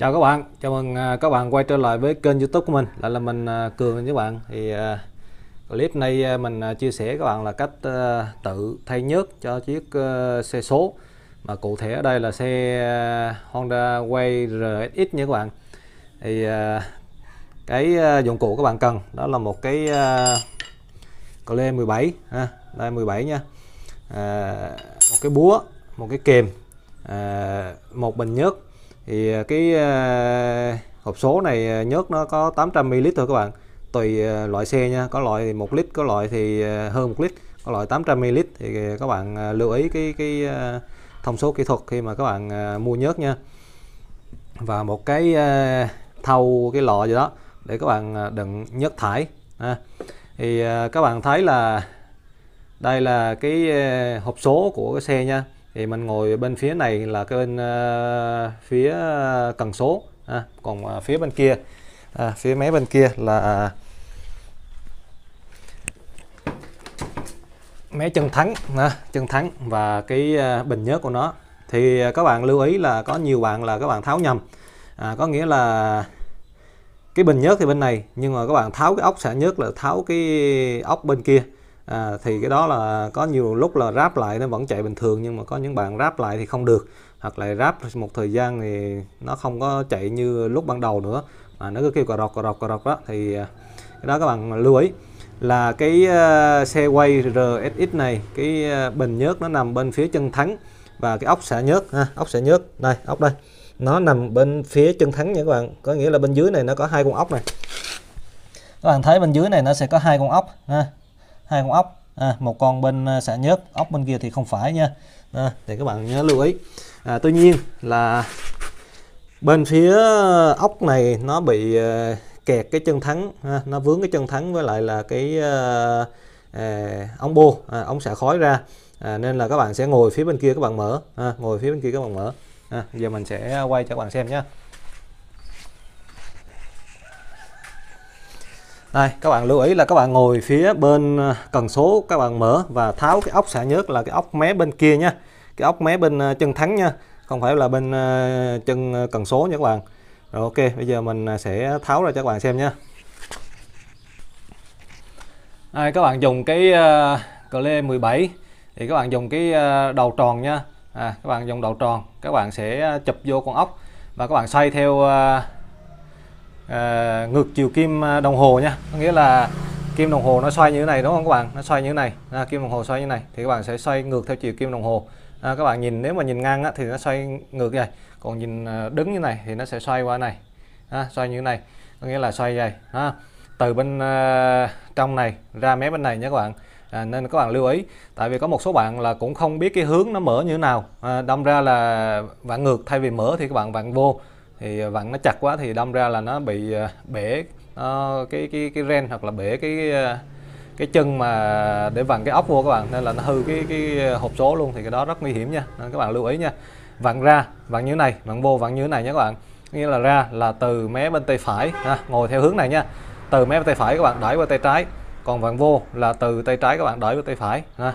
chào các bạn chào mừng à, các bạn quay trở lại với kênh youtube của mình Là là mình à, cường các bạn thì à, clip này mình chia sẻ các bạn là cách tự thay nhớt cho chiếc xe số mà cụ thể ở đây là xe Honda Way RSX nha các bạn thì cái dụng cụ các bạn cần đó là một cái cờ lê 17 ha đây 17 nha à, một cái búa một cái kềm một bình nhớt thì à, cái à, hộp số này à, nhớt nó có 800 ml thôi các bạn tùy loại xe nha có loại thì 1 lít có loại thì hơn 1 lít có loại 800 ml thì các bạn lưu ý cái cái thông số kỹ thuật khi mà các bạn mua nhớt nha và một cái thau cái lọ gì đó để các bạn đựng nhớt thải thì các bạn thấy là đây là cái hộp số của cái xe nha thì mình ngồi bên phía này là cái bên uh, phía cần số à, còn uh, phía bên kia à, phía máy bên kia là à, máy chân thắng à, chân thắng và cái uh, bình nhớt của nó thì uh, các bạn lưu ý là có nhiều bạn là các bạn tháo nhầm à, có nghĩa là cái bình nhớt thì bên này nhưng mà các bạn tháo cái ốc xả nhớt là tháo cái ốc bên kia à, thì cái đó là có nhiều lúc là ráp lại nó vẫn chạy bình thường nhưng mà có những bạn ráp lại thì không được hoặc là ráp một thời gian thì nó không có chạy như lúc ban đầu nữa mà nó cứ kêu cò rọc cò rọc cò rọc đó thì à, cái đó các bạn lưu ý là cái uh, xe quay RSX này cái uh, bình nhớt nó nằm bên phía chân thắng và cái ốc xả nhớt ha, ốc xả nhớt đây ốc đây nó nằm bên phía chân thắng nha các bạn có nghĩa là bên dưới này nó có hai con ốc này các bạn thấy bên dưới này nó sẽ có hai con ốc ha hai con ốc à, một con bên à, xả nhớt ốc bên kia thì không phải nha à, để các bạn nhớ lưu ý à, tuy nhiên là bên phía ốc này nó bị à, kẹt cái chân thắng ha, à, nó vướng cái chân thắng với lại là cái à, à, ống bô à, ống xả khói ra à, nên là các bạn sẽ ngồi phía bên kia các bạn mở à, ngồi phía bên kia các bạn mở à, giờ mình sẽ quay cho các bạn xem nhé đây các bạn lưu ý là các bạn ngồi phía bên à, cần số các bạn mở và tháo cái ốc xả nhớt là cái ốc mé bên kia nha cái ốc mé bên à, chân thắng nha không phải là bên à, chân cần số nha các bạn rồi ok bây giờ mình sẽ tháo ra cho các bạn xem nha à, các bạn dùng cái cờ lê 17 thì các bạn dùng cái đầu tròn nha à, các bạn dùng đầu tròn các bạn sẽ chụp vô con ốc và các bạn xoay theo à, ngược chiều kim ờ, đồng hồ nha có nghĩa là kim đồng hồ nó xoay như thế này đúng không các bạn nó xoay như thế này à, kim đồng hồ xoay như thế này thì các bạn sẽ xoay ngược theo chiều kim đồng hồ à, các bạn nhìn nếu mà nhìn ngang á, thì nó xoay ngược vậy còn nhìn đứng như này thì nó sẽ xoay qua này à, xoay như thế này có nghĩa là xoay vậy à, từ bên uh, trong này ra mé bên này nhé các bạn à, nên các bạn lưu ý tại vì có một số bạn là cũng không biết cái hướng nó mở như thế nào à, đâm ra là vặn ngược thay vì mở thì các bạn vặn vô thì ờ, vặn nó chặt quá thì đâm ra là nó bị ờ, bể nó, ờ, cái cái cái ren hoặc là bể cái cái chân mà để vặn cái ốc vô các bạn nên là nó hư cái cái hộp số luôn thì cái đó rất nguy hiểm nha nên các bạn lưu ý nha vặn ra vặn như này vặn vô vặn như này nhé các bạn nghĩa là ra là từ mé bên tay phải ha, ngồi theo hướng này nha từ mé bên tay phải các bạn đẩy qua tay trái còn vặn vô là từ tay trái các bạn đẩy qua tay phải ha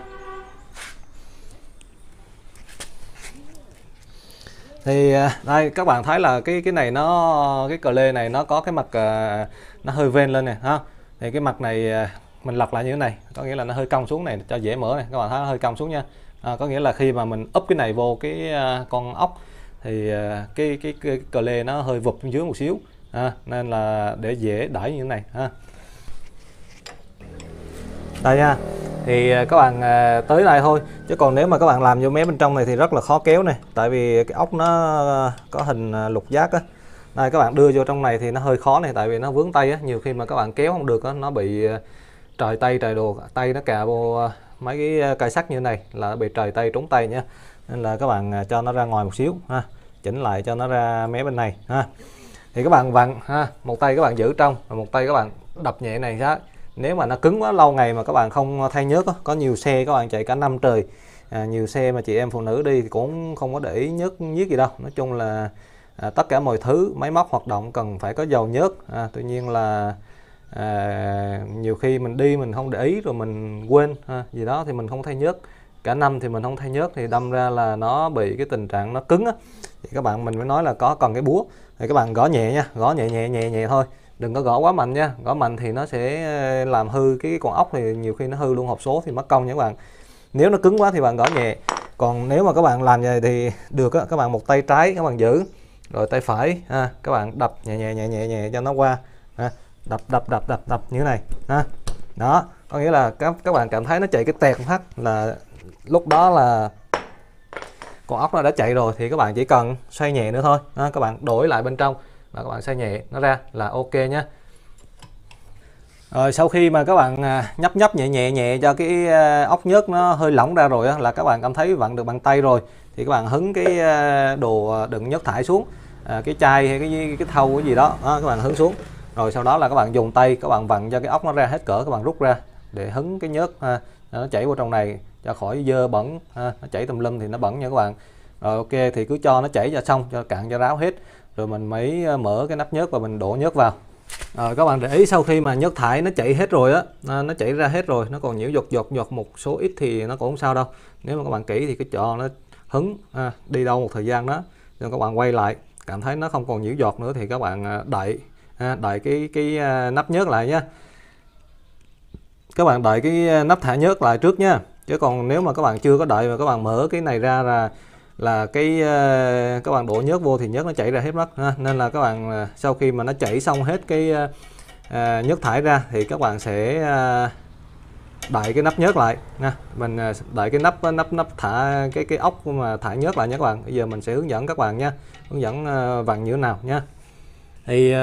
thì à, đây các bạn thấy là cái cái này nó cái cờ lê này nó có cái mặt à, nó hơi ven lên này ha thì cái mặt này à, mình lật lại như thế này có nghĩa là nó hơi cong xuống này cho dễ mở này các bạn thấy nó hơi cong xuống nha à, có nghĩa là khi mà mình úp cái này vô cái con ốc thì cái, cái cái cờ lê nó hơi vụt xuống dưới một xíu à, nên là để dễ đẩy như thế này ha đây nha thì à, các bạn à, tới đây thôi chứ còn nếu mà các bạn làm vô mé bên trong này thì rất là khó kéo này tại vì cái ốc nó có hình à, lục giác á đây các bạn đưa vô trong này thì nó hơi khó này tại vì nó vướng tay á nhiều khi mà các bạn kéo không được á nó bị trời tay trời đồ tay nó cà vô mấy cái cây sắt như này là bị trời tay trúng tay nhé nên là các bạn cho nó ra ngoài một xíu ha chỉnh lại cho nó ra mé bên này ha thì các bạn vặn ha một tay các bạn giữ trong và một tay các bạn đập nhẹ này ra nếu mà nó cứng quá lâu ngày mà các bạn không thay nhớt có nhiều xe các bạn chạy cả năm trời à, nhiều xe mà chị em phụ nữ đi thì cũng không có để ý nhớt nhiếc gì đâu nói chung là à, tất cả mọi thứ máy móc hoạt động cần phải có dầu nhớt à, tuy nhiên là à, nhiều khi mình đi mình không để ý rồi mình quên à, gì đó thì mình không thay nhớt cả năm thì mình không thay nhớt thì đâm ra là nó bị cái tình trạng nó cứng á thì các bạn mình mới nói là có cần cái búa thì các bạn gõ nhẹ nha gõ nhẹ nhẹ nhẹ nhẹ thôi đừng có gõ quá mạnh nha gõ mạnh thì nó sẽ ờ, làm hư cái con ốc thì nhiều khi nó hư luôn hộp số thì mất công nha các bạn nếu nó cứng quá thì bạn gõ nhẹ còn nếu mà các bạn làm vậy thì được á, các bạn một tay trái các bạn giữ rồi tay phải ha, các bạn đập nhẹ nhẹ nhẹ nhẹ nhẹ cho nó qua ha, đập đập đập đập đập như thế này ha đó có nghĩa là các các bạn cảm thấy nó chạy cái tẹt hết là lúc đó là con ốc nó đã chạy rồi thì các bạn chỉ cần xoay nhẹ nữa thôi ha, các bạn đổi lại bên trong và các bạn sẽ nhẹ nó ra là ok nhé rồi sau khi mà các bạn à, nhấp nhấp nhẹ nhẹ nhẹ cho cái à, ốc nhớt nó hơi lỏng ra rồi là các bạn cảm thấy vặn được bằng tay rồi thì các bạn hứng cái à, đồ đựng nhớt thải xuống cái chai hay cái cái thau cái gì đó à, các bạn hứng xuống rồi sau đó là các bạn dùng tay các bạn vặn cho cái ốc nó ra hết cỡ các bạn rút ra để hứng cái nhớt à, nó chảy vào trong này cho khỏi dơ bẩn à, nó chảy tùm lum thì nó bẩn nha các bạn rồi ok thì cứ cho nó chảy ra xong cho cạn cho ráo hết rồi mình mới ờ, mở cái nắp nhớt và mình đổ nhớt vào à, các bạn để ý sau khi mà nhớt thải nó chảy hết rồi á nó chảy ra hết rồi nó còn nhiễu giọt giọt giọt một số ít thì nó cũng không sao đâu nếu mà các bạn kỹ thì cái trò nó hứng à, đi đâu một thời gian đó rồi các bạn quay lại cảm thấy nó không còn nhiễu giọt nữa thì các bạn ờ, đậy à, đậy cái cái à, nắp nhớt lại nhé các bạn đậy cái à, nắp thả nhớt lại trước nha chứ còn nếu mà các bạn chưa có đợi mà các bạn mở cái này ra là là cái ờ, các bạn đổ nhớt vô thì nhớt nó chảy ra hết mất ha. nên là các bạn ờ, sau khi mà nó chảy xong hết cái ờ, nhớt thải ra thì các bạn sẽ đậy cái nắp nhớt lại nha mình đậy cái nắp nắp nắp thả cái cái ốc mà thả nhớt lại nha các bạn bây giờ mình sẽ hướng dẫn các bạn nha hướng dẫn vặn như thế nào nha thì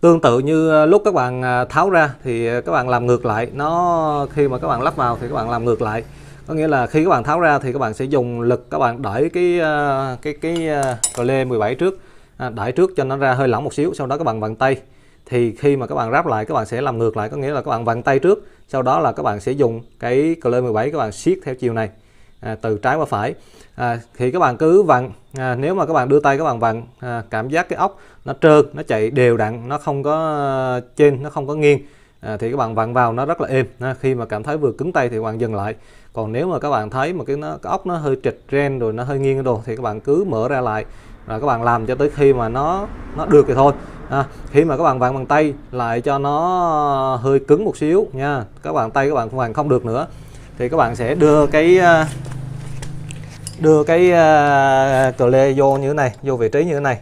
tương tự như lúc các bạn tháo ra thì các bạn làm ngược lại nó khi mà các bạn lắp vào thì các bạn làm ngược lại có nghĩa là khi các bạn tháo ra thì các bạn sẽ dùng lực các bạn đẩy cái cái cái cờ lê 17 trước đẩy trước cho nó ra hơi lỏng một xíu sau đó các bạn vặn tay thì khi mà các bạn ráp lại các bạn sẽ làm ngược lại có nghĩa là các bạn vặn tay trước sau đó là các bạn sẽ dùng cái cờ lê 17 các bạn siết theo chiều này à, từ trái qua phải à, thì các bạn cứ vặn à, nếu mà các bạn đưa tay các bạn vặn à, cảm giác cái ốc nó trơn nó chạy đều đặn nó không có trên nó không có nghiêng à, thì các bạn vặn vào nó rất là êm à, khi mà cảm thấy vừa cứng tay thì các bạn dừng lại còn nếu mà các bạn thấy mà cái, nó, cái ốc nó hơi trịch ren rồi nó hơi nghiêng đồ thì các bạn cứ mở ra lại rồi các bạn làm cho tới khi mà nó nó được thì thôi à, khi mà các bạn vặn bằng tay lại cho nó hơi cứng một xíu nha các bạn tay các bạn vặn không được nữa thì các bạn sẽ đưa cái à, đưa cái uh, cờ lê vô như thế này vô vị trí như thế này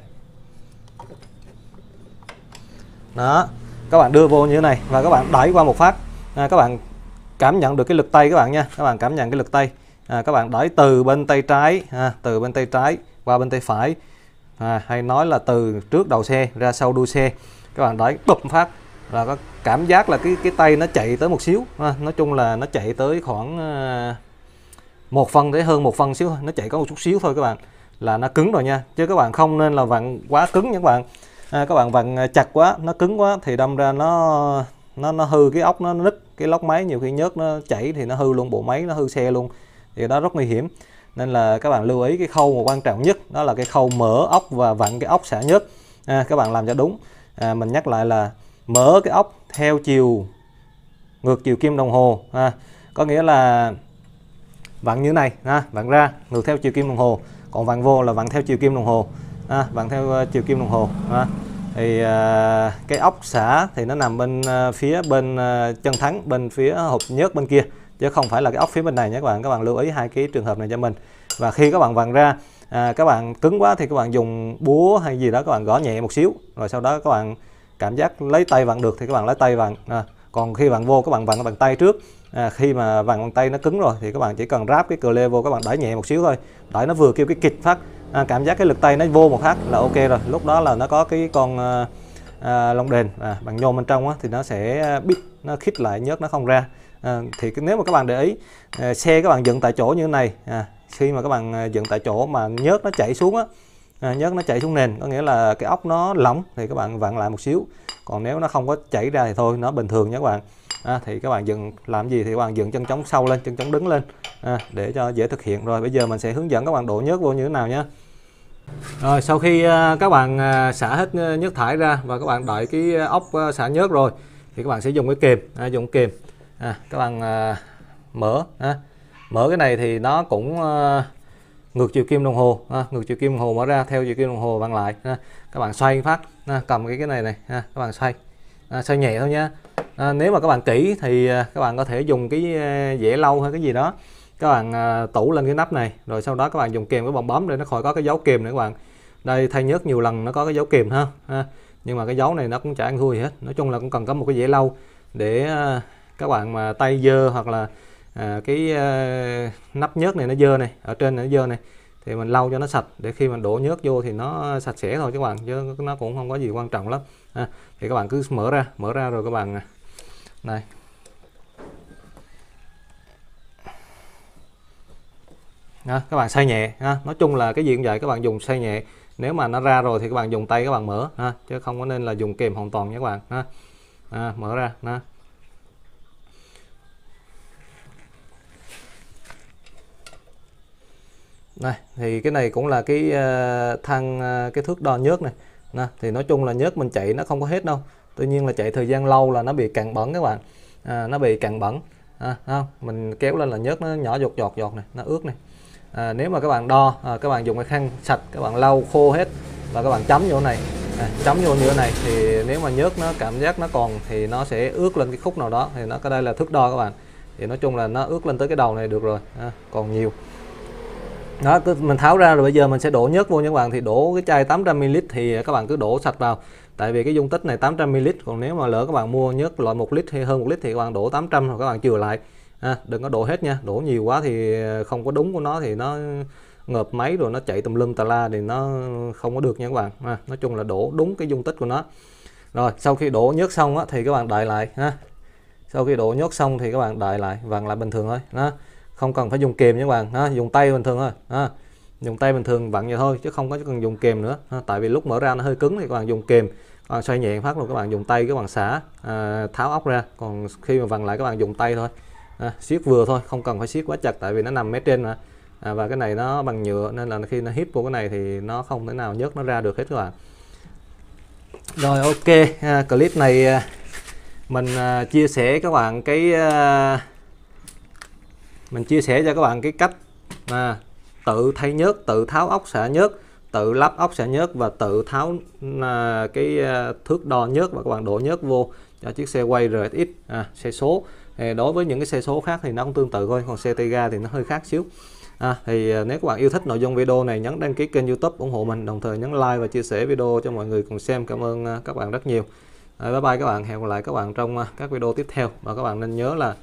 đó các bạn đưa vô như thế này và các bạn đẩy qua một phát à, các bạn cảm nhận được cái lực tay các bạn nha các bạn cảm nhận cái lực tay à, các bạn đẩy từ bên tay trái à, từ bên tay trái qua bên tay phải à, hay nói là từ trước đầu xe ra sau đuôi xe các bạn đẩy bụp phát là có cảm giác là cái cái tay nó chạy tới một xíu à, nói chung là nó chạy tới khoảng à, một phân tới hơn một phân xíu nó chạy có một chút xíu thôi các bạn là nó cứng rồi nha chứ các bạn không nên là vặn quá cứng nha các bạn à, các bạn vặn à, chặt quá nó cứng quá thì đâm ra nó nó nó hư cái ốc nó, nó nứt cái lốc máy nhiều khi nhớt nó chảy thì nó hư luôn bộ máy nó hư xe luôn thì đó rất nguy hiểm nên là các bạn lưu ý cái khâu mà quan trọng nhất đó là cái khâu mở ốc và vặn cái ốc xả nhớt à, các bạn làm cho đúng à, mình nhắc lại là mở cái ốc theo chiều ngược chiều kim đồng hồ à, có nghĩa là vặn như này ha, vặn ra ngược theo chiều kim đồng hồ còn vặn vô là vặn theo chiều kim đồng hồ ha, à, vặn theo ờ, chiều kim đồng hồ ha thì à, cái ốc xã thì nó nằm bên à, phía bên à, chân thắng bên phía hộp nhớt bên kia chứ không phải là cái ốc phía bên này nhé các bạn các bạn lưu ý hai cái trường hợp này cho mình và khi các bạn vặn ra à, các bạn cứng quá thì các bạn dùng búa hay gì đó các bạn gõ nhẹ một xíu rồi sau đó các bạn cảm giác lấy tay vặn được thì các bạn lấy tay vặn à, còn khi bạn vô các bạn vặn bằng tay trước à, khi mà vàng bàn tay nó cứng rồi thì các bạn chỉ cần ráp cái cờ lê vô các bạn đẩy nhẹ một xíu thôi đẩy nó vừa kêu cái kịch phát à, cảm giác cái lực tay nó vô một phát là ok rồi lúc đó là nó có cái con à, à, lông đền à, bằng nhôm bên trong á, thì nó sẽ bít nó khít lại nhớt nó không ra à, thì nếu mà các bạn để ý à, xe các bạn dựng tại chỗ như thế này à, khi mà các bạn à, dựng tại chỗ mà nhớt nó chảy xuống á à, nhớt nó chảy xuống nền có nghĩa là cái ốc nó lỏng thì các bạn vặn lại một xíu còn nếu nó không có chảy ra thì thôi nó bình thường nha các bạn à, thì các bạn dừng làm gì thì các bạn dựng chân chống sâu lên chân chống đứng lên à, để cho dễ thực hiện rồi bây giờ mình sẽ hướng dẫn các bạn đổ nhớt vô như thế nào nhé rồi sau khi à, các bạn à, xả hết nhớt thải ra và các bạn đợi cái ốc à, xả nhớt rồi thì các bạn sẽ dùng cái kềm à, dùng kềm à, các bạn à, mở à, mở cái này thì nó cũng à, ngược chiều kim đồng hồ à, ngược chiều kim đồng hồ mở ra theo chiều kim đồng hồ bằng lại à, các bạn xoay phát à, cầm cái cái này này à, các bạn xoay à, xoay nhẹ thôi nhé à, nếu mà các bạn kỹ thì à, các bạn có thể dùng cái à, dẻ lau hay cái gì đó các bạn à, tủ lên cái nắp này rồi sau đó các bạn dùng kìm cái bọng bấm để nó khỏi có cái dấu kìm nữa các bạn đây thay nhớt nhiều lần nó có cái dấu kìm ha, ha. nhưng mà cái dấu này nó cũng chả ăn thui hết nói chung là cũng cần có một cái dễ lau để các bạn mà tay dơ hoặc là à, cái à, nắp nhớt này nó dơ này ở trên này nó dơ này thì mình lau cho nó sạch để khi mình đổ nhớt vô thì nó sạch sẽ thôi các bạn chứ nó cũng không có gì quan trọng lắm à, thì các bạn cứ mở ra mở ra rồi các bạn này đó, các bạn xay nhẹ ha. nói chung là cái gì cũng vậy các bạn dùng xay nhẹ nếu mà nó ra rồi thì các bạn dùng tay các bạn mở ha. chứ không có nên là dùng kềm hoàn toàn nha các bạn ha. À, mở ra ha. Đây, thì cái này cũng là cái uh, thang uh, cái thước đo nhớt này nè, thì nói chung là nhớt mình chạy nó không có hết đâu tuy nhiên là chạy thời gian lâu là nó bị cạn bẩn các bạn à, nó bị cạn bẩn à, không? mình kéo lên là nhớt nó nhỏ giọt giọt giọt này nó ướt này à, nếu mà các bạn đo à, các bạn dùng cái khăn sạch các bạn lau khô hết và các bạn chấm vô này à, chấm vô như thế này thì nếu mà nhớt nó cảm giác nó còn thì nó sẽ ướt lên cái khúc nào đó thì nó cái đây là thước đo các bạn thì nói chung là nó ướt lên tới cái đầu này được rồi à, còn nhiều đó cứ mình tháo ra rồi bây giờ mình sẽ đổ nhớt vô nha các bạn thì đổ cái chai 800ml thì các bạn cứ đổ sạch vào tại vì cái dung tích này 800ml còn nếu mà lỡ các bạn mua nhớt loại 1 lít hay hơn 1 lít thì các bạn đổ 800 rồi các bạn chừa lại à, đừng có đổ hết nha đổ nhiều quá thì không có đúng của nó thì nó ngợp máy rồi nó chạy tùm lum tà la thì nó không có được nha các bạn à, nói chung là đổ đúng cái dung tích của nó rồi sau khi đổ nhớt xong á, thì các bạn đậy lại ha sau khi đổ nhớt xong thì các bạn đậy lại vặn lại bình thường thôi đó không cần phải dùng kìm nha các bạn ha, dùng tay bình thường thôi ha. dùng tay bình thường vặn vậy thôi chứ không có cần dùng kìm nữa ha. tại vì lúc mở ra nó hơi cứng thì các bạn dùng kìm các bạn xoay nhẹ phát rồi các bạn dùng tay các bạn xả à, tháo ốc ra còn khi mà vặn lại các bạn dùng tay thôi à, siết vừa thôi không cần phải siết quá chặt tại vì nó nằm mé trên mà à, và cái này nó bằng nhựa nên là khi nó hít vô cái này thì nó không thể nào nhấc nó ra được hết các bạn rồi ok à, clip này à, mình à, chia sẻ các bạn cái à, mình chia sẻ cho các bạn cái cách mà tự thay nhớt tự tháo ốc xả nhớt tự lắp ốc xả nhớt và tự tháo à, cái à, thước đo nhớt và các bạn đổ nhớt vô cho chiếc xe quay RSX à, xe số đối với những cái xe số khác thì nó cũng tương tự thôi còn xe tay ga thì nó hơi khác xíu à, thì à, nếu các bạn yêu thích nội dung video này nhấn đăng ký kênh youtube ủng hộ mình đồng thời nhấn like và chia sẻ video cho mọi người cùng xem cảm ơn các bạn rất nhiều à, bye bye các bạn hẹn gặp lại các bạn trong các video tiếp theo và các bạn nên nhớ là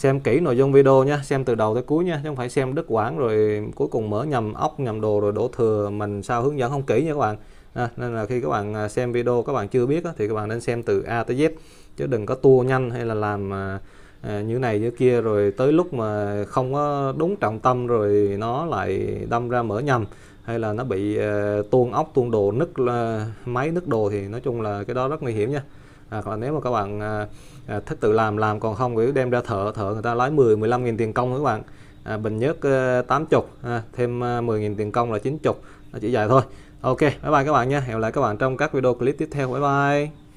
xem kỹ nội dung video nhé xem từ đầu tới cuối nha chứ không phải xem đứt quãng rồi cuối cùng mở nhầm ốc nhầm đồ rồi đổ thừa mình sao hướng dẫn không kỹ nha các bạn à, nên là khi các bạn à, xem video các bạn chưa biết thì các bạn nên xem từ A tới Z chứ đừng có tua nhanh hay là làm à, à, như này như kia rồi tới lúc mà không có đúng trọng tâm rồi nó lại đâm ra mở nhầm hay là nó bị à, tuôn ốc tuôn đồ nứt à, máy nứt đồ thì nói chung là cái đó rất nguy hiểm nha à, còn nếu mà các bạn à, à, thích tự làm làm còn không cứ đem ra thợ thợ người ta lấy 10 15 nghìn tiền công các bạn à, bình nhất ờ, tám chục à, thêm 10 ờ, nghìn tiền công là chín chục chỉ dài thôi ok bye bye các bạn nhé hẹn lại các bạn trong các video clip tiếp theo bye bye